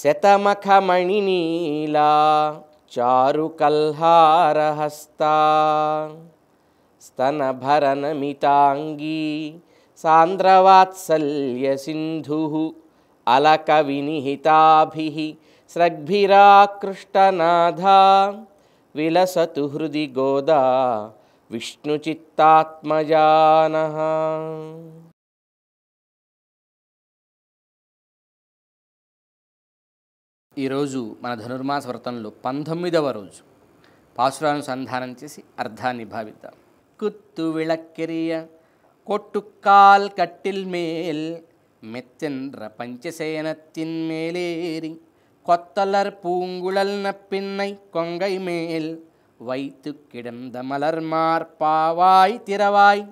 शतमखमणिनीला चारुकल्हारहस्ता स्तनभरनमिताङ्गी सान्द्रवात्सल्यसिन्धुः अलकविनिहिताभिः स्रग्भिराकृष्टनाधा विलसतु हृदि गोदा विष्णुचित्तात्मजानः ఈరోజు మన ధనుర్మాస వ్రతంలో పంతొమ్మిదవ రోజు పాశురానుసంధానం చేసి అర్థాన్ని భావిద్దాం కుత్తు విళక్కెరియ కొట్టుకాల్ కట్టిల్ మేల్ మెత్తెన్ర పంచసేనత్తిన్ మేలేరి కొత్తలర్ పూంగుళల్ నప్పిన్నై కొంగై మేల్ వైతు కిడందమలర్ మార్పావాయ్ తిరవాయ్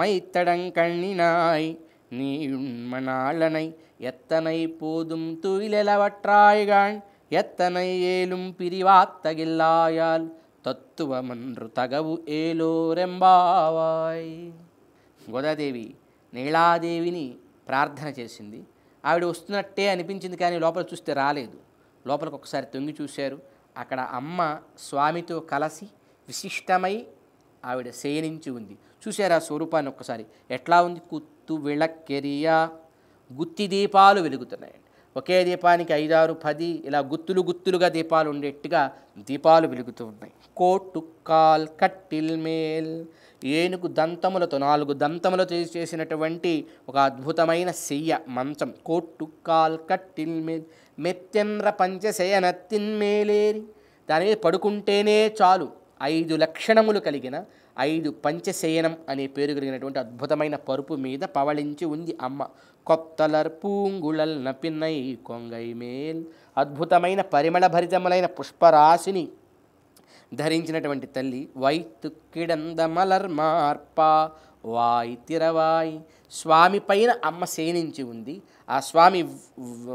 మైతడం కణ్ణినాయ్ నీ எத்தனை போதும் துயிலவற்றாய்காள் எத்தனை ஏலும் பிரிவாத்தகில்லாயால் తత్తువమన్రు తగవు ఏలోరెంబావాయ్ గోదాదేవి నీలాదేవిని ప్రార్థన చేసింది ఆవిడ వస్తున్నట్టే అనిపించింది కానీ లోపల చూస్తే రాలేదు లోపలికి ఒకసారి తొంగి చూశారు అక్కడ అమ్మ స్వామితో కలసి విశిష్టమై ఆవిడ శయనించి ఉంది చూశారు ఆ స్వరూపాన్ని ఒక్కసారి ఎట్లా ఉంది కుత్తు విళక్కెరియా గుత్తి దీపాలు వెలుగుతున్నాయండి ఒకే దీపానికి ఐదారు పది ఇలా గుత్తులు గుత్తులుగా దీపాలు ఉండేట్టుగా దీపాలు వెలుగుతూ ఉన్నాయి కోటు కాల్ కట్టిల్ మేల్ ఏనుగు దంతములతో నాలుగు దంతములతో చేసినటువంటి ఒక అద్భుతమైన శయ్య మంచం కోట్టు కాల్ కట్టిల్ మేల్ మెత్తెమ్ర పంచశయనత్తిన్మేలేరి దాని మీద పడుకుంటేనే చాలు ఐదు లక్షణములు కలిగిన ఐదు పంచశయనం అనే పేరు కలిగినటువంటి అద్భుతమైన పరుపు మీద పవళించి ఉంది అమ్మ కొత్తలర్ పూంగుళల్ నపిన్నై కొంగై మేల్ అద్భుతమైన భరితములైన పుష్పరాశిని ధరించినటువంటి తల్లి వైతు మార్పా వాయి తిరవాయి స్వామి పైన అమ్మ సేనించి ఉంది ఆ స్వామి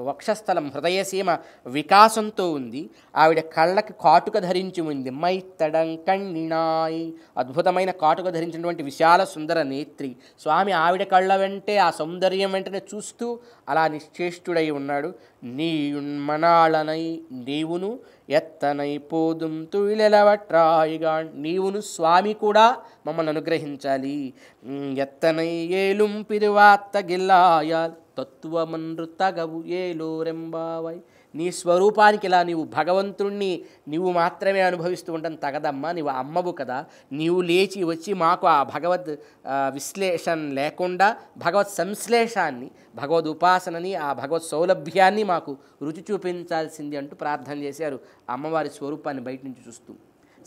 వక్షస్థలం హృదయసీమ వికాసంతో ఉంది ఆవిడ కళ్ళకి కాటుక ధరించి ఉంది మైత్తడం కణిణాయ్ అద్భుతమైన కాటుక ధరించినటువంటి విశాల సుందర నేత్రి స్వామి ఆవిడ కళ్ళ వెంటే ఆ సౌందర్యం వెంటనే చూస్తూ అలా నిశ్చేష్టుడై ఉన్నాడు నీయుణ్మనాళనై నీవును ఎత్తనై పోదుం తుయిలెలవట్రాయిగా నీవును స్వామి కూడా మమ్మల్ని అనుగ్రహించాలి ఎత్తనై ఏలుం పిరువాత్త గిల్లాయాల్ తత్వమనృతగవు లోరెంబావై నీ స్వరూపానికి ఇలా నీవు భగవంతుణ్ణి నీవు మాత్రమే అనుభవిస్తూ ఉండడం తగదమ్మా నీవు అమ్మవు కదా నీవు లేచి వచ్చి మాకు ఆ భగవద్ విశ్లేషణ లేకుండా భగవత్ సంశ్లేషాన్ని భగవద్ ఉపాసనని ఆ భగవత్ సౌలభ్యాన్ని మాకు రుచి చూపించాల్సింది అంటూ ప్రార్థన చేశారు అమ్మవారి స్వరూపాన్ని బయట నుంచి చూస్తూ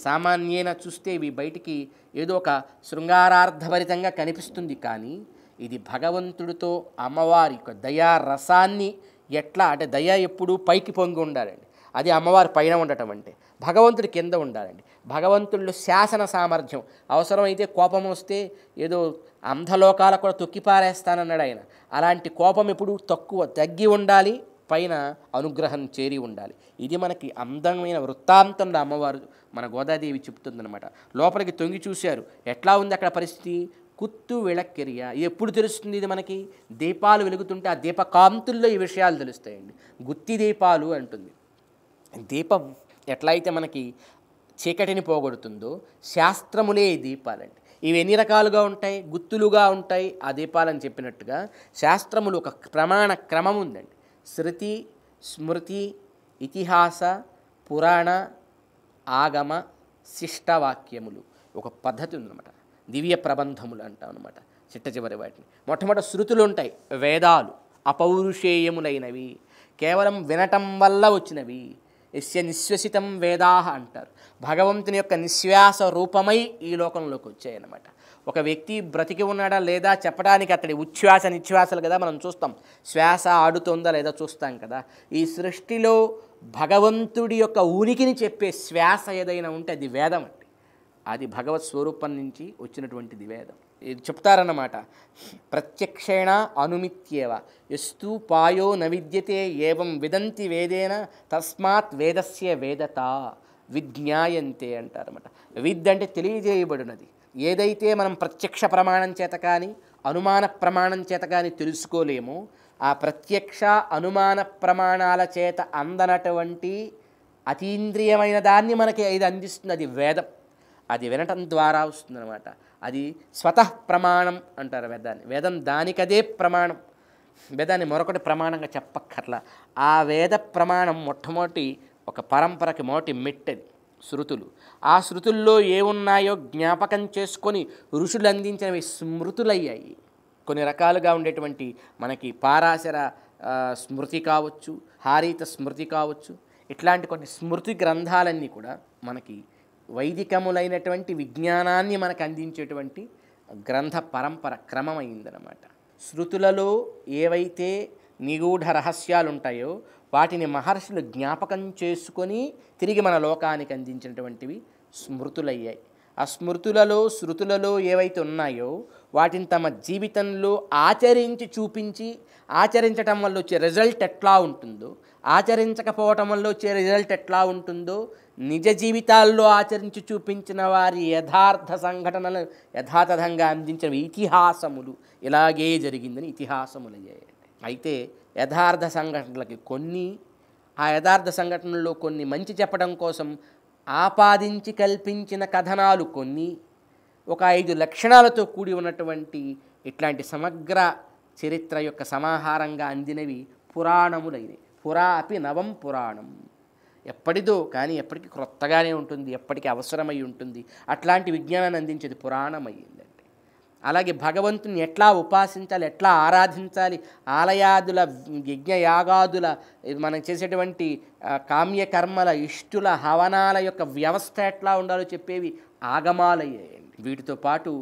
సామాన్యైన చూస్తే ఇవి బయటికి ఏదో ఒక శృంగారార్థభరితంగా కనిపిస్తుంది కానీ ఇది భగవంతుడితో అమ్మవారి యొక్క దయా రసాన్ని ఎట్లా అంటే దయ ఎప్పుడూ పైకి పొంగి ఉండాలండి అది అమ్మవారి పైన ఉండటం అంటే భగవంతుడి కింద ఉండాలండి భగవంతుడిలో శాసన సామర్థ్యం అవసరమైతే కోపం వస్తే ఏదో అంధలోకాల కూడా తొక్కిపారేస్తానన్నాడు ఆయన అలాంటి కోపం ఎప్పుడు తక్కువ తగ్గి ఉండాలి పైన అనుగ్రహం చేరి ఉండాలి ఇది మనకి అందమైన వృత్తాంతంలో అమ్మవారు మన గోదాదేవి చెప్తుందనమాట లోపలికి తొంగి చూశారు ఎట్లా ఉంది అక్కడ పరిస్థితి కుత్తు విళక్కిరియ ఇది ఎప్పుడు తెలుస్తుంది ఇది మనకి దీపాలు వెలుగుతుంటే ఆ దీపకాంతుల్లో ఈ విషయాలు తెలుస్తాయండి గుత్తి దీపాలు అంటుంది దీపం ఎట్లయితే మనకి చీకటిని పోగొడుతుందో శాస్త్రములే ఈ దీపాలండి ఇవి ఎన్ని రకాలుగా ఉంటాయి గుత్తులుగా ఉంటాయి ఆ దీపాలని చెప్పినట్టుగా శాస్త్రములు ఒక ప్రమాణ క్రమం ఉందండి శృతి స్మృతి ఇతిహాస పురాణ ఆగమ శిష్టవాక్యములు ఒక పద్ధతి ఉందన్నమాట దివ్య ప్రబంధములు అంటాం అనమాట చిట్ట చివరి వాటిని మొట్టమొదటి శృతులు ఉంటాయి వేదాలు అపౌరుషేయములైనవి కేవలం వినటం వల్ల వచ్చినవి ఎస్య నిశ్వసితం వేదాహ అంటారు భగవంతుని యొక్క నిశ్వాస రూపమై ఈ లోకంలోకి వచ్చాయన్నమాట ఒక వ్యక్తి బ్రతికి ఉన్నాడా లేదా చెప్పడానికి అతడి ఉచ్ఛ్వాస నిశ్వాసలు కదా మనం చూస్తాం శ్వాస ఆడుతుందా లేదా చూస్తాం కదా ఈ సృష్టిలో భగవంతుడి యొక్క ఉనికిని చెప్పే శ్వాస ఏదైనా ఉంటే అది వేదం అంటే అది భగవత్ స్వరూపం నుంచి వచ్చినటువంటిది వేదం చెప్తారన్నమాట ప్రత్యక్షేణ అనుమిత్యేవ ఎస్తు పాయో నవిద్యతే ఏవం విదంతి వేదేన తస్మాత్ వేదస్య వేదత విజ్ఞాయంతే అంటారన్నమాట విద్ అంటే తెలియజేయబడినది ఏదైతే మనం ప్రత్యక్ష ప్రమాణం చేత కానీ అనుమాన ప్రమాణం చేత కానీ తెలుసుకోలేము ఆ ప్రత్యక్ష అనుమాన ప్రమాణాల చేత అందనటువంటి అతీంద్రియమైన దాన్ని మనకి ఇది అందిస్తుంది అది వేదం అది వినటం ద్వారా వస్తుందన్నమాట అది స్వత ప్రమాణం అంటారు వేదాన్ని వేదం దానికదే ప్రమాణం వేదాన్ని మరొకటి ప్రమాణంగా చెప్పక్కర్లా ఆ వేద ప్రమాణం మొట్టమొదటి ఒక పరంపరకి మొదటి మెట్టది శృతులు ఆ శృతుల్లో ఏమున్నాయో జ్ఞాపకం చేసుకొని ఋషులు అందించినవి స్మృతులయ్యాయి కొన్ని రకాలుగా ఉండేటువంటి మనకి పారాశర స్మృతి కావచ్చు హారీత స్మృతి కావచ్చు ఇట్లాంటి కొన్ని స్మృతి గ్రంథాలన్నీ కూడా మనకి వైదికములైనటువంటి విజ్ఞానాన్ని మనకు అందించేటువంటి గ్రంథ పరంపర క్రమమైందనమాట శృతులలో ఏవైతే నిగూఢ రహస్యాలు ఉంటాయో వాటిని మహర్షులు జ్ఞాపకం చేసుకొని తిరిగి మన లోకానికి అందించినటువంటివి స్మృతులయ్యాయి ఆ స్మృతులలో శృతులలో ఏవైతే ఉన్నాయో వాటిని తమ జీవితంలో ఆచరించి చూపించి ఆచరించటం వల్ల వచ్చే రిజల్ట్ ఎట్లా ఉంటుందో ఆచరించకపోవటం వల్ల వచ్చే రిజల్ట్ ఎట్లా ఉంటుందో నిజ జీవితాల్లో ఆచరించి చూపించిన వారి యథార్థ సంఘటనలు యథాతథంగా అందించిన ఇతిహాసములు ఇలాగే జరిగిందని ఇతిహాసములయ్యాయి అయితే యథార్థ సంఘటనలకి కొన్ని ఆ యథార్థ సంఘటనల్లో కొన్ని మంచి చెప్పడం కోసం ఆపాదించి కల్పించిన కథనాలు కొన్ని ఒక ఐదు లక్షణాలతో కూడి ఉన్నటువంటి ఇట్లాంటి సమగ్ర చరిత్ర యొక్క సమాహారంగా అందినవి పురాణములైనవి పురా అపి నవం పురాణం ఎప్పటిదో కానీ ఎప్పటికీ క్రొత్తగానే ఉంటుంది ఎప్పటికీ అవసరమై ఉంటుంది అట్లాంటి విజ్ఞానాన్ని అందించేది పురాణం అలాగే భగవంతుని ఎట్లా ఉపాసించాలి ఎట్లా ఆరాధించాలి ఆలయాదుల యజ్ఞయాగాదుల మనం చేసేటువంటి కామ్యకర్మల ఇష్టుల హవనాల యొక్క వ్యవస్థ ఎట్లా ఉండాలో చెప్పేవి ఆగమాలయ్యాయండి వీటితో పాటు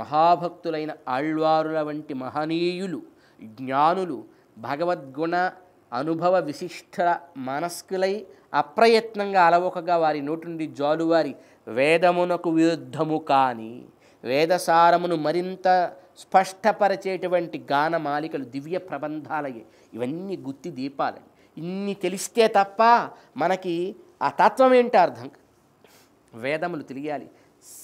మహాభక్తులైన ఆళ్వారుల వంటి మహనీయులు జ్ఞానులు భగవద్గుణ అనుభవ విశిష్ట మనస్కులై అప్రయత్నంగా అలవోకగా వారి నోటి నుండి జాలువారి వేదమునకు విరుద్ధము కానీ వేదసారమును మరింత స్పష్టపరచేటువంటి గానమాలికలు దివ్య ప్రబంధాలయ్యే ఇవన్నీ గుత్తి దీపాలండి ఇన్ని తెలిస్తే తప్ప మనకి ఆ తత్వం ఏంటో అర్థం వేదములు తెలియాలి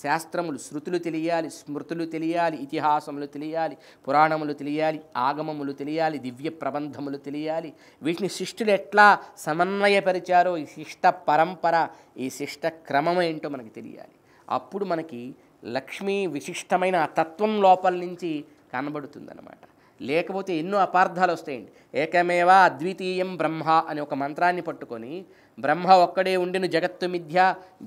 శాస్త్రములు శృతులు తెలియాలి స్మృతులు తెలియాలి ఇతిహాసములు తెలియాలి పురాణములు తెలియాలి ఆగమములు తెలియాలి దివ్య ప్రబంధములు తెలియాలి వీటిని శిష్టులు ఎట్లా సమన్వయపరిచారో ఈ శిష్ట పరంపర ఈ శిష్ట క్రమం ఏంటో మనకి తెలియాలి అప్పుడు మనకి లక్ష్మీ విశిష్టమైన తత్వం లోపల నుంచి కనబడుతుందన్నమాట లేకపోతే ఎన్నో అపార్థాలు వస్తాయండి ఏకమేవా అద్వితీయం బ్రహ్మ అనే ఒక మంత్రాన్ని పట్టుకొని బ్రహ్మ ఒక్కడే ఉండిన జగత్తు మిథ్య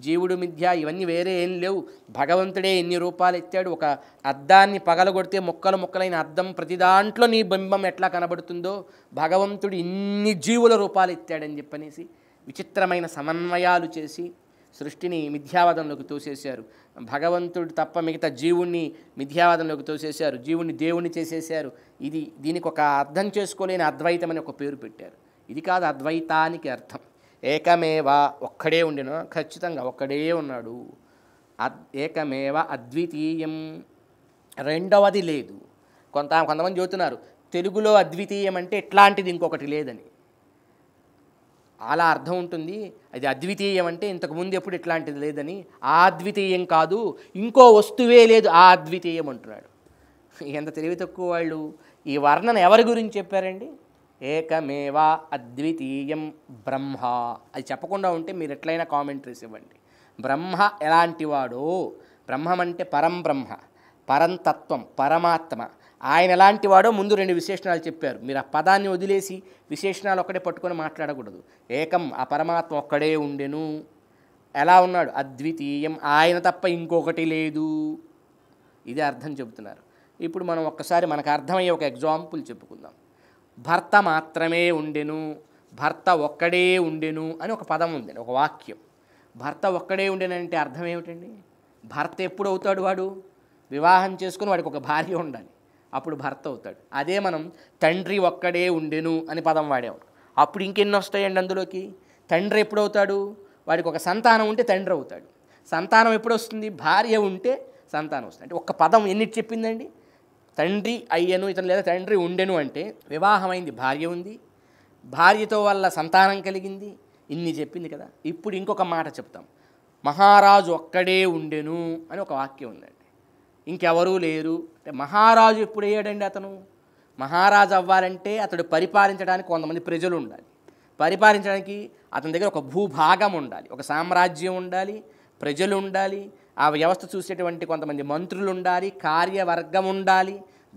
జీవుడు మిథ్య ఇవన్నీ వేరే ఏం లేవు భగవంతుడే ఎన్ని రూపాలు ఎత్తాడు ఒక అద్దాన్ని పగలగొడితే మొక్కలు మొక్కలైన అద్దం ప్రతి దాంట్లో నీ బింబం ఎట్లా కనబడుతుందో భగవంతుడు ఇన్ని జీవుల రూపాలు ఎత్తాడని చెప్పనేసి విచిత్రమైన సమన్వయాలు చేసి సృష్టిని మిథ్యావాదంలోకి తోసేశారు భగవంతుడు తప్ప మిగతా జీవుణ్ణి మిథ్యావాదంలోకి తోసేశారు జీవుణ్ణి దేవుణ్ణి చేసేశారు ఇది దీనికి ఒక అర్థం చేసుకోలేని అద్వైతం అని ఒక పేరు పెట్టారు ఇది కాదు అద్వైతానికి అర్థం ఏకమేవా ఒక్కడే ఉండిన ఖచ్చితంగా ఒక్కడే ఉన్నాడు ఏకమేవ అద్వితీయం రెండవది లేదు కొంత కొంతమంది చెబుతున్నారు తెలుగులో అద్వితీయం అంటే ఎట్లాంటిది ఇంకొకటి లేదని అలా అర్థం ఉంటుంది అది అద్వితీయం అంటే ఇంతకుముందు ఎప్పుడు ఇట్లాంటిది లేదని ఆ అద్వితీయం కాదు ఇంకో వస్తువే లేదు ఆ అద్వితీయం అంటున్నాడు ఎంత తెలివి తక్కువ వాళ్ళు ఈ వర్ణన ఎవరి గురించి చెప్పారండి ఏకమేవా అద్వితీయం బ్రహ్మ అది చెప్పకుండా ఉంటే మీరు ఎట్లయినా కామెంటరీస్ ఇవ్వండి బ్రహ్మ ఎలాంటివాడో బ్రహ్మం అంటే పరం బ్రహ్మ పరంతత్వం పరమాత్మ ఆయన ఎలాంటి వాడో ముందు రెండు విశేషణాలు చెప్పారు మీరు ఆ పదాన్ని వదిలేసి విశేషణాలు ఒక్కడే పట్టుకొని మాట్లాడకూడదు ఏకం ఆ పరమాత్మ ఒక్కడే ఉండెను ఎలా ఉన్నాడు అద్వితీయం ఆయన తప్ప ఇంకొకటి లేదు ఇది అర్థం చెబుతున్నారు ఇప్పుడు మనం ఒక్కసారి మనకు అర్థమయ్యే ఒక ఎగ్జాంపుల్ చెప్పుకుందాం భర్త మాత్రమే ఉండెను భర్త ఒక్కడే ఉండెను అని ఒక పదం ఉందండి ఒక వాక్యం భర్త ఒక్కడే అంటే అర్థం ఏమిటండి భర్త ఎప్పుడు అవుతాడు వాడు వివాహం చేసుకుని వాడికి ఒక భార్య ఉండాలి అప్పుడు భర్త అవుతాడు అదే మనం తండ్రి ఒక్కడే ఉండెను అని పదం వాడాము అప్పుడు ఇంకెన్ని వస్తాయండి అందులోకి తండ్రి ఎప్పుడవుతాడు వాడికి ఒక సంతానం ఉంటే తండ్రి అవుతాడు సంతానం ఎప్పుడు వస్తుంది భార్య ఉంటే సంతానం వస్తుంది అంటే ఒక పదం ఎన్నిటి చెప్పిందండి తండ్రి అయ్యను ఇతను లేదా తండ్రి ఉండెను అంటే వివాహమైంది భార్య ఉంది భార్యతో వల్ల సంతానం కలిగింది ఇన్ని చెప్పింది కదా ఇప్పుడు ఇంకొక మాట చెప్తాం మహారాజు ఒక్కడే ఉండెను అని ఒక వాక్యం ఉందండి ఇంకెవరూ లేరు అంటే మహారాజు ఎప్పుడు అయ్యాడండి అతను మహారాజు అవ్వాలంటే అతడు పరిపాలించడానికి కొంతమంది ప్రజలు ఉండాలి పరిపాలించడానికి అతని దగ్గర ఒక భూభాగం ఉండాలి ఒక సామ్రాజ్యం ఉండాలి ప్రజలు ఉండాలి ఆ వ్యవస్థ చూసేటువంటి కొంతమంది మంత్రులు ఉండాలి కార్యవర్గం ఉండాలి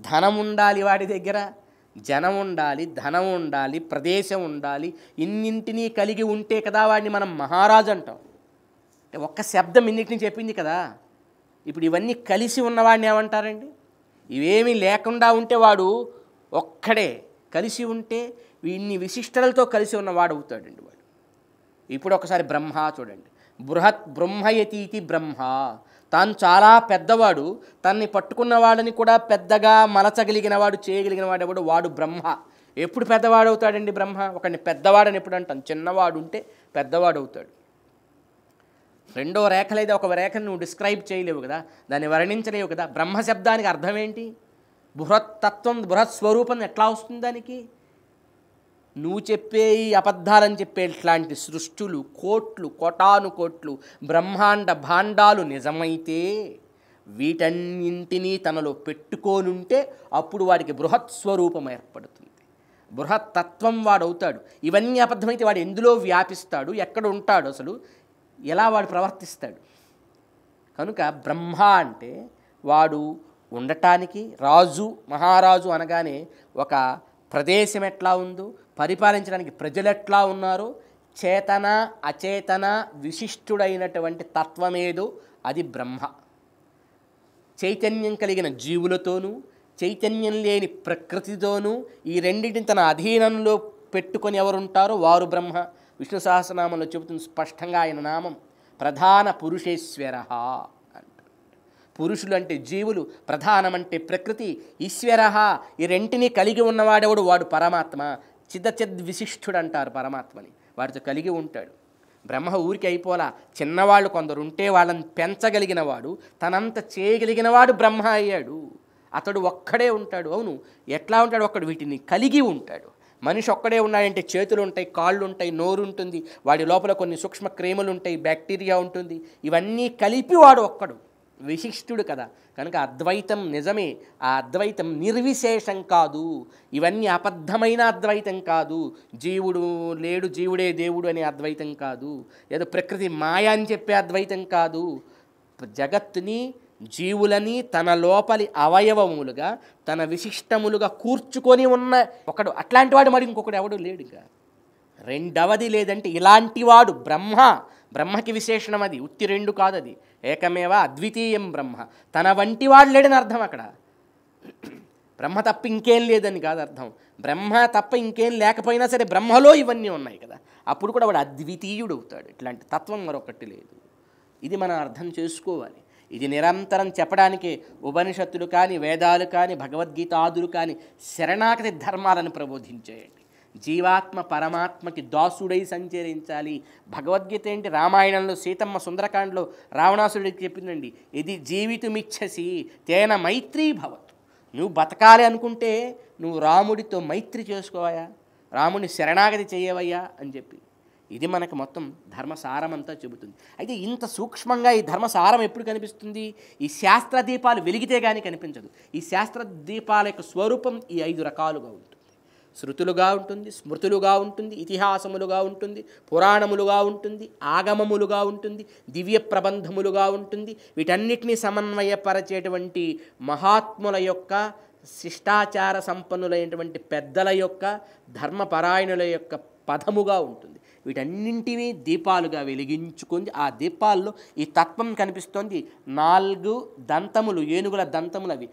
ధనం ఉండాలి వాడి దగ్గర జనం ఉండాలి ధనం ఉండాలి ప్రదేశం ఉండాలి ఇన్నింటినీ కలిగి ఉంటే కదా వాడిని మనం మహారాజు అంటాం అంటే ఒక్క శబ్దం ఇన్నింటిని చెప్పింది కదా ఇప్పుడు ఇవన్నీ కలిసి ఉన్నవాడిని ఏమంటారండి ఇవేమీ లేకుండా ఉంటే వాడు ఒక్కడే కలిసి ఉంటే ఇన్ని విశిష్టలతో కలిసి ఉన్నవాడు అవుతాడండి వాడు ఇప్పుడు ఒకసారి బ్రహ్మ చూడండి బృహత్ బ్రహ్మయతీతి బ్రహ్మ తాను చాలా పెద్దవాడు తన్ని పట్టుకున్నవాడని కూడా పెద్దగా మలచగలిగినవాడు చేయగలిగిన ఎవడు వాడు బ్రహ్మ ఎప్పుడు పెద్దవాడవుతాడండి బ్రహ్మ ఒకడిని పెద్దవాడని ఎప్పుడు అంటాను చిన్నవాడు ఉంటే పెద్దవాడవుతాడు రెండో రేఖలు అయితే ఒక రేఖను నువ్వు డిస్క్రైబ్ చేయలేవు కదా దాన్ని వర్ణించలేవు కదా బ్రహ్మశబ్దానికి అర్థం ఏంటి బృహత్తత్వం బృహత్స్వరూపం ఎట్లా వస్తుంది దానికి నువ్వు చెప్పే ఈ అబద్ధాలని చెప్పే ఇట్లాంటి సృష్టులు కోట్లు కోటాను కోట్లు బ్రహ్మాండ భాండాలు నిజమైతే వీటన్నింటినీ తనలో పెట్టుకోనుంటే అప్పుడు వాడికి బృహత్ స్వరూపం ఏర్పడుతుంది బృహత్తత్వం వాడవుతాడు ఇవన్నీ అబద్ధమైతే వాడు ఎందులో వ్యాపిస్తాడు ఎక్కడ ఉంటాడు అసలు ఎలా వాడు ప్రవర్తిస్తాడు కనుక బ్రహ్మ అంటే వాడు ఉండటానికి రాజు మహారాజు అనగానే ఒక ప్రదేశం ఎట్లా ఉందో పరిపాలించడానికి ప్రజలు ఎట్లా ఉన్నారో చేతన అచేతన విశిష్టుడైనటువంటి తత్వం ఏదో అది బ్రహ్మ చైతన్యం కలిగిన జీవులతోనూ చైతన్యం లేని ప్రకృతితోనూ ఈ రెండింటిని తన అధీనంలో పెట్టుకొని ఎవరుంటారో వారు బ్రహ్మ విష్ణు సహస్రనామంలో చెబుతుంది స్పష్టంగా ఆయన నామం ప్రధాన పురుషేశ్వర అంటారు పురుషులు అంటే జీవులు ప్రధానమంటే ప్రకృతి ఈశ్వర ఈ రెంటిని కలిగి ఉన్నవాడెవడు వాడు పరమాత్మ చిద్దచిద్ విశిష్ఠుడు అంటారు పరమాత్మని వాడితో కలిగి ఉంటాడు బ్రహ్మ ఊరికి అయిపోలా చిన్నవాళ్ళు కొందరు ఉంటే వాళ్ళని పెంచగలిగినవాడు తనంత చేయగలిగినవాడు బ్రహ్మ అయ్యాడు అతడు ఒక్కడే ఉంటాడు అవును ఎట్లా ఉంటాడు ఒక్కడు వీటిని కలిగి ఉంటాడు మనిషి ఒక్కడే ఉన్నాడంటే చేతులు ఉంటాయి కాళ్ళు ఉంటాయి నోరు ఉంటుంది వాడి లోపల కొన్ని సూక్ష్మ క్రీములు ఉంటాయి బ్యాక్టీరియా ఉంటుంది ఇవన్నీ కలిపి వాడు ఒక్కడు విశిష్టుడు కదా కనుక అద్వైతం నిజమే ఆ అద్వైతం నిర్విశేషం కాదు ఇవన్నీ అబద్ధమైన అద్వైతం కాదు జీవుడు లేడు జీవుడే దేవుడు అనే అద్వైతం కాదు ఏదో ప్రకృతి మాయ అని చెప్పే అద్వైతం కాదు జగత్తుని జీవులని తన లోపలి అవయవములుగా తన విశిష్టములుగా కూర్చుకొని ఉన్న ఒకడు అట్లాంటి వాడు మరి ఇంకొకడు ఎవడు లేడు ఇంకా రెండవది లేదంటే ఇలాంటివాడు బ్రహ్మ బ్రహ్మకి విశేషణం అది ఉత్తి రెండు కాదది ఏకమేవ అద్వితీయం బ్రహ్మ తన వంటి వాడు లేడని అర్థం అక్కడ బ్రహ్మ తప్ప ఇంకేం లేదని కాదు అర్థం బ్రహ్మ తప్ప ఇంకేం లేకపోయినా సరే బ్రహ్మలో ఇవన్నీ ఉన్నాయి కదా అప్పుడు కూడా వాడు అద్వితీయుడు అవుతాడు ఇట్లాంటి తత్వం మరొకటి లేదు ఇది మనం అర్థం చేసుకోవాలి ఇది నిరంతరం చెప్పడానికి ఉపనిషత్తులు కానీ వేదాలు కానీ భగవద్గీత ఆదులు కానీ శరణాగతి ధర్మాలను ప్రబోధించేయండి జీవాత్మ పరమాత్మకి దాసుడై సంచరించాలి భగవద్గీత ఏంటి రామాయణంలో సీతమ్మ సుందరకాండలో రావణాసుడికి చెప్పిందండి ఇది జీవితమిచ్చసి తేన మైత్రీ భవతు నువ్వు బతకాలి అనుకుంటే నువ్వు రాముడితో మైత్రి చేసుకోవాయా రాముడిని శరణాగతి చేయవయ్యా అని చెప్పి ఇది మనకు మొత్తం ధర్మసారమంతా చెబుతుంది అయితే ఇంత సూక్ష్మంగా ఈ ధర్మసారం ఎప్పుడు కనిపిస్తుంది ఈ శాస్త్ర దీపాలు వెలిగితే కానీ కనిపించదు ఈ శాస్త్ర దీపాల యొక్క స్వరూపం ఈ ఐదు రకాలుగా ఉంటుంది శృతులుగా ఉంటుంది స్మృతులుగా ఉంటుంది ఇతిహాసములుగా ఉంటుంది పురాణములుగా ఉంటుంది ఆగమములుగా ఉంటుంది దివ్య ప్రబంధములుగా ఉంటుంది వీటన్నిటినీ సమన్వయపరచేటువంటి మహాత్ముల యొక్క శిష్టాచార సంపన్నులైనటువంటి పెద్దల యొక్క ధర్మపరాయణుల యొక్క పదముగా ఉంటుంది వీటన్నింటినీ దీపాలుగా వెలిగించుకుంది ఆ దీపాల్లో ఈ తత్వం కనిపిస్తోంది నాలుగు దంతములు ఏనుగుల దంతములు అవి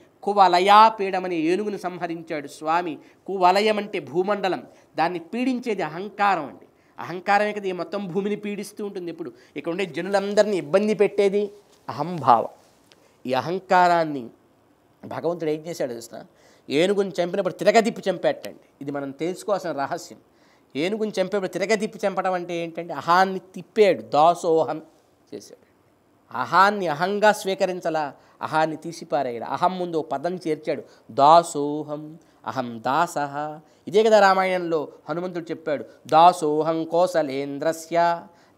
పీడమని ఏనుగును సంహరించాడు స్వామి కువలయం అంటే భూమండలం దాన్ని పీడించేది అహంకారం అండి అహంకారమే కదా ఈ మొత్తం భూమిని పీడిస్తూ ఉంటుంది ఇప్పుడు ఇక్కడ ఉండే జనులందరినీ ఇబ్బంది పెట్టేది అహంభావం ఈ అహంకారాన్ని భగవంతుడు ఏం చేశాడు చూసిన ఏనుగుని చంపినప్పుడు తిరగదిప్పి చంపేటండి ఇది మనం తెలుసుకోవాల్సిన రహస్యం ఏనుగుని చంపేప్పుడు తిరగతిప్పి చంపడం అంటే ఏంటంటే అహాన్ని తిప్పాడు దాసోహం చేశాడు అహాన్ని అహంగా స్వీకరించలా అహాన్ని తీసిపారాయడు అహం ముందు పదం చేర్చాడు దాసోహం అహం దాస ఇదే కదా రామాయణంలో హనుమంతుడు చెప్పాడు దాసోహం కోసలేంద్రస్య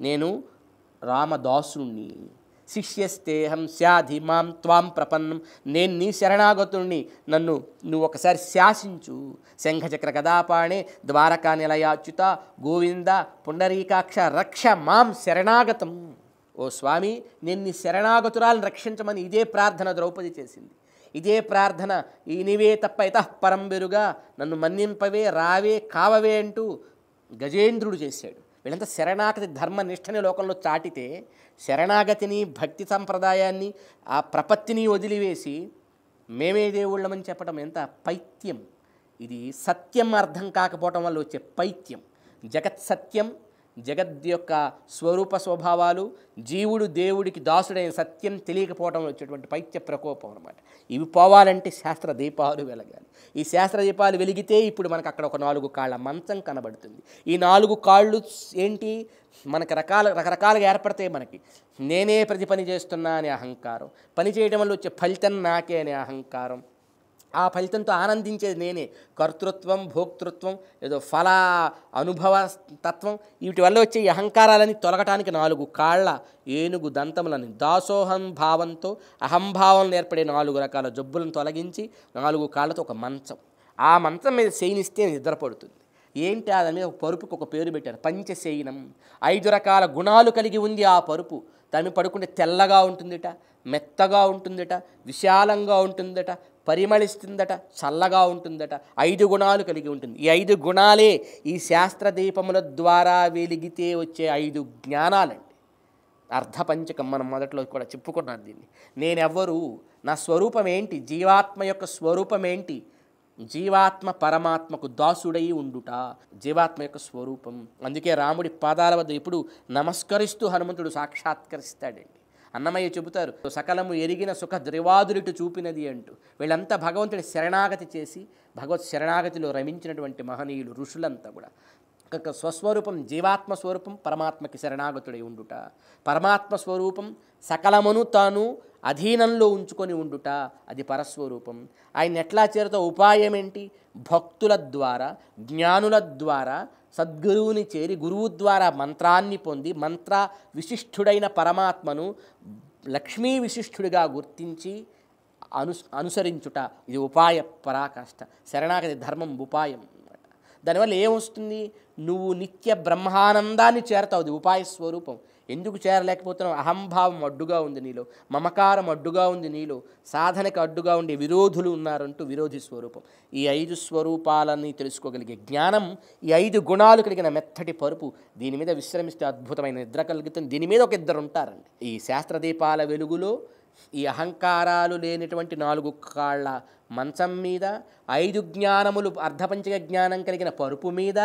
నేను రామదాసుణ్ణి శిష్యస్తేహం శాధి మాం త్వాం ప్రపన్నం నేను నీ శరణాగతుణ్ణి నన్ను నువ్వు ఒకసారి శాసించు శంఖచక్ర కదాపాణే ద్వారకా నిలయాచ్యుత గోవింద పుండరీకాక్ష రక్ష మాం శరణాగతం ఓ స్వామి నేను నీ శరణాగతురాలను రక్షించమని ఇదే ప్రార్థన ద్రౌపది చేసింది ఇదే ప్రార్థన ఈ నివే తప్ప ఇతః పరంబెరుగా నన్ను మన్నింపవే రావే కావవే అంటూ గజేంద్రుడు చేశాడు వీళ్ళంతా శరణాగతి ధర్మనిష్టని లోకంలో చాటితే శరణాగతిని భక్తి సంప్రదాయాన్ని ఆ ప్రపత్తిని వదిలివేసి మేమే దేవుళ్ళమని చెప్పడం ఎంత పైత్యం ఇది సత్యం అర్థం కాకపోవటం వల్ల వచ్చే పైత్యం జగత్ సత్యం జగద్ యొక్క స్వరూప స్వభావాలు జీవుడు దేవుడికి దాసుడైన సత్యం తెలియకపోవడం వచ్చేటువంటి పైత్య ప్రకోపం అనమాట ఇవి పోవాలంటే శాస్త్ర దీపాలు వెలగాలి ఈ శాస్త్ర దీపాలు వెలిగితే ఇప్పుడు మనకు అక్కడ ఒక నాలుగు కాళ్ళ మంచం కనబడుతుంది ఈ నాలుగు కాళ్ళు ఏంటి మనకు రకాల రకరకాలుగా ఏర్పడతాయి మనకి నేనే ప్రతి పని చేస్తున్నా అనే అహంకారం పని చేయడం వల్ల వచ్చే ఫలితం నాకే అనే అహంకారం ఆ ఫలితంతో ఆనందించేది నేనే కర్తృత్వం భోక్తృత్వం ఏదో ఫల అనుభవ తత్వం వీటి వల్ల వచ్చే ఈ అహంకారాలని తొలగటానికి నాలుగు కాళ్ళ ఏనుగు దంతములని దాసోహం భావంతో అహంభావం ఏర్పడే నాలుగు రకాల జబ్బులను తొలగించి నాలుగు కాళ్ళతో ఒక మంచం ఆ మంచం మీద శయనిస్తే నిద్రపడుతుంది ఏంటి అది మీద ఒక పరుపుకు ఒక పేరు పెట్టారు పంచశయనం ఐదు రకాల గుణాలు కలిగి ఉంది ఆ పరుపు దాన్ని పడుకుంటే తెల్లగా ఉంటుందిట మెత్తగా ఉంటుందిట విశాలంగా ఉంటుందిట పరిమళిస్తుందట చల్లగా ఉంటుందట ఐదు గుణాలు కలిగి ఉంటుంది ఈ ఐదు గుణాలే ఈ శాస్త్రదీపముల ద్వారా వెలిగితే వచ్చే ఐదు జ్ఞానాలండి అర్ధపంచకం మనం మొదట్లో కూడా చెప్పుకున్నాను దీన్ని నేనెవ్వరు నా స్వరూపం ఏంటి జీవాత్మ యొక్క స్వరూపం ఏంటి జీవాత్మ పరమాత్మకు దాసుడై ఉండుట జీవాత్మ యొక్క స్వరూపం అందుకే రాముడి పాదాల వద్ద ఇప్పుడు నమస్కరిస్తూ హనుమంతుడు సాక్షాత్కరిస్తాడండి అన్నమయ్య చెబుతారు సకలము ఎరిగిన సుఖ ద్రివాదులిటు చూపినది అంటూ వీళ్ళంతా భగవంతుడి శరణాగతి చేసి భగవత్ శరణాగతిలో రమించినటువంటి మహనీయులు ఋషులంతా కూడా స్వస్వరూపం జీవాత్మ స్వరూపం పరమాత్మకి శరణాగతుడై ఉండుట పరమాత్మ స్వరూపం సకలమును తాను అధీనంలో ఉంచుకొని ఉండుట అది పరస్వరూపం ఆయన ఎట్లా చేరుతో ఉపాయం ఏంటి భక్తుల ద్వారా జ్ఞానుల ద్వారా సద్గురువుని చేరి గురువు ద్వారా మంత్రాన్ని పొంది మంత్ర విశిష్ఠుడైన పరమాత్మను లక్ష్మీ విశిష్ఠుడిగా గుర్తించి అను అనుసరించుట ఇది ఉపాయ పరాకాష్ట శరణాగతి ధర్మం ఉపాయం దానివల్ల ఏమొస్తుంది నువ్వు నిత్య బ్రహ్మానందాన్ని చేరతావు ఉపాయ స్వరూపం ఎందుకు చేరలేకపోతున్నావు అహంభావం అడ్డుగా ఉంది నీలో మమకారం అడ్డుగా ఉంది నీలో సాధనకు అడ్డుగా ఉండే విరోధులు ఉన్నారంటూ విరోధి స్వరూపం ఈ ఐదు స్వరూపాలన్నీ తెలుసుకోగలిగే జ్ఞానం ఈ ఐదు గుణాలు కలిగిన మెత్తటి పరుపు దీని మీద విశ్రమిస్తే అద్భుతమైన నిద్ర కలుగుతుంది దీని మీద ఒక ఇద్దరు ఉంటారండి ఈ శాస్త్రదీపాల వెలుగులో ఈ అహంకారాలు లేనటువంటి నాలుగు కాళ్ళ మంచం మీద ఐదు జ్ఞానములు అర్ధపంచక జ్ఞానం కలిగిన పరుపు మీద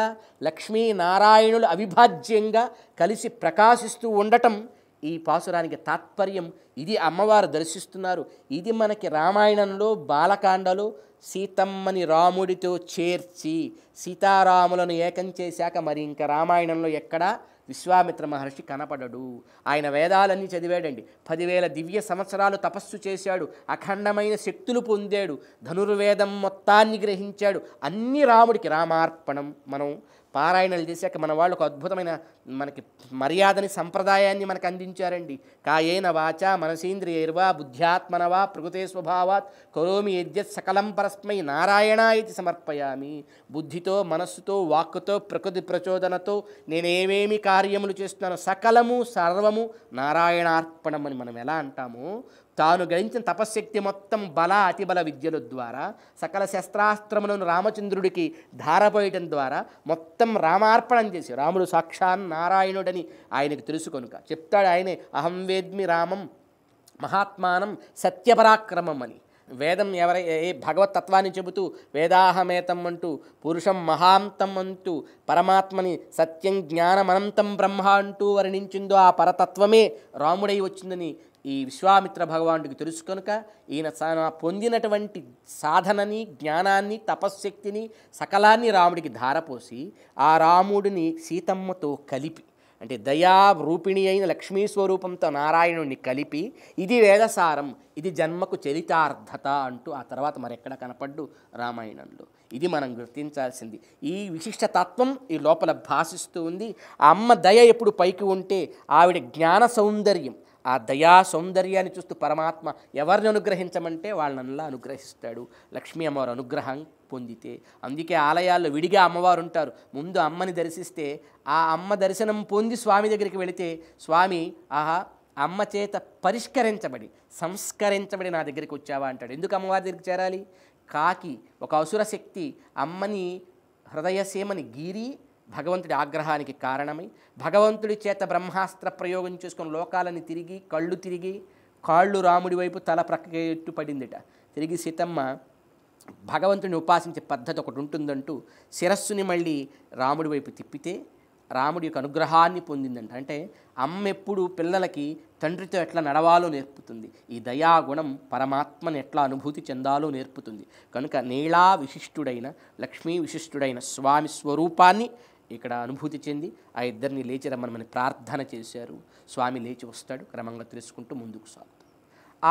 లక్ష్మీనారాయణులు అవిభాజ్యంగా కలిసి ప్రకాశిస్తూ ఉండటం ఈ పాసురానికి తాత్పర్యం ఇది అమ్మవారు దర్శిస్తున్నారు ఇది మనకి రామాయణంలో బాలకాండలో సీతమ్మని రాముడితో చేర్చి సీతారాములను ఏకం చేశాక మరి ఇంకా రామాయణంలో ఎక్కడా విశ్వామిత్ర మహర్షి కనపడడు ఆయన వేదాలన్నీ చదివాడండి పదివేల దివ్య సంవత్సరాలు తపస్సు చేశాడు అఖండమైన శక్తులు పొందాడు ధనుర్వేదం మొత్తాన్ని గ్రహించాడు అన్ని రాముడికి రామార్పణం మనం పారాయణలు చేశాక మన వాళ్ళు ఒక అద్భుతమైన మనకి మర్యాదని సంప్రదాయాన్ని మనకు అందించారండి కాయేన వాచ మనసేంద్రియర్వా బుద్ధ్యాత్మనవా ప్రకృతే స్వభావాత్ కరోమి యద్యత్ సకలం పరస్మై నారాయణ ఇది సమర్పయామి బుద్ధితో మనస్సుతో వాక్కుతో ప్రకృతి ప్రచోదనతో నేనేమేమి కార్యములు చేస్తున్నాను సకలము సర్వము నారాయణార్పణం అని మనం ఎలా అంటామో తాను గ్రహించిన తపశ్శక్తి మొత్తం బల అతిబల విద్యల ద్వారా సకల శస్త్రాస్త్రములను రామచంద్రుడికి ధారపోయటం ద్వారా మొత్తం రామార్పణం చేసి రాముడు సాక్షాన్ నారాయణుడని ఆయనకు తెలుసుకొనుక చెప్తాడు ఆయనే అహం వేద్మి రామం మహాత్మానం సత్యపరాక్రమం అని వేదం ఎవరై ఏ భగవతత్వాన్ని చెబుతూ వేదాహమేతం అంటూ పురుషం మహాంతం అంటూ పరమాత్మని సత్యం జ్ఞానమనంతం బ్రహ్మ అంటూ వర్ణించిందో ఆ పరతత్వమే రాముడై వచ్చిందని ఈ విశ్వామిత్ర భగవానుడికి తెలుసు కనుక ఈయన పొందినటువంటి సాధనని జ్ఞానాన్ని తపశ్శక్తిని సకలాన్ని రాముడికి ధారపోసి ఆ రాముడిని సీతమ్మతో కలిపి అంటే దయా రూపిణి అయిన లక్ష్మీ స్వరూపంతో నారాయణుడిని కలిపి ఇది వేదసారం ఇది జన్మకు చరితార్థత అంటూ ఆ తర్వాత మరెక్కడ కనపడ్డు రామాయణంలో ఇది మనం గుర్తించాల్సింది ఈ విశిష్ట తత్వం ఈ లోపల భాషిస్తూ ఉంది ఆ అమ్మ దయ ఎప్పుడు పైకి ఉంటే ఆవిడ జ్ఞాన సౌందర్యం ఆ దయా సౌందర్యాన్ని చూస్తూ పరమాత్మ ఎవరిని అనుగ్రహించమంటే వాళ్ళనల్లా అనుగ్రహిస్తాడు లక్ష్మీ అమ్మవారు అనుగ్రహం పొందితే అందుకే ఆలయాల్లో విడిగా అమ్మవారు ఉంటారు ముందు అమ్మని దర్శిస్తే ఆ అమ్మ దర్శనం పొంది స్వామి దగ్గరికి వెళితే స్వామి ఆహా అమ్మ చేత పరిష్కరించబడి సంస్కరించబడి నా దగ్గరికి వచ్చావా అంటాడు ఎందుకు అమ్మవారి దగ్గరికి చేరాలి కాకి ఒక అసుర శక్తి అమ్మని హృదయసీమని గీరి భగవంతుడి ఆగ్రహానికి కారణమై భగవంతుడి చేత బ్రహ్మాస్త్ర ప్రయోగం చేసుకుని లోకాలని తిరిగి కళ్ళు తిరిగి కాళ్ళు రాముడి వైపు తల ప్రక్కట్టు పడిందిట తిరిగి సీతమ్మ భగవంతుని ఉపాసించే పద్ధతి ఒకటి ఉంటుందంటూ శిరస్సుని మళ్ళీ రాముడి వైపు తిప్పితే రాముడి యొక్క అనుగ్రహాన్ని పొందిందంట అంటే అమ్మ ఎప్పుడు పిల్లలకి తండ్రితో ఎట్లా నడవాలో నేర్పుతుంది ఈ దయాగుణం పరమాత్మను ఎట్లా అనుభూతి చెందాలో నేర్పుతుంది కనుక నీళా విశిష్టుడైన లక్ష్మీ విశిష్టుడైన స్వామి స్వరూపాన్ని ఇక్కడ అనుభూతి చెంది ఆ ఇద్దరిని లేచి రమ్మని ప్రార్థన చేశారు స్వామి లేచి వస్తాడు క్రమంగా తెలుసుకుంటూ ముందుకు సాగుతాడు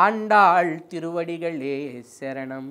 ఆండాళ్ తిరువడిగలే శరణం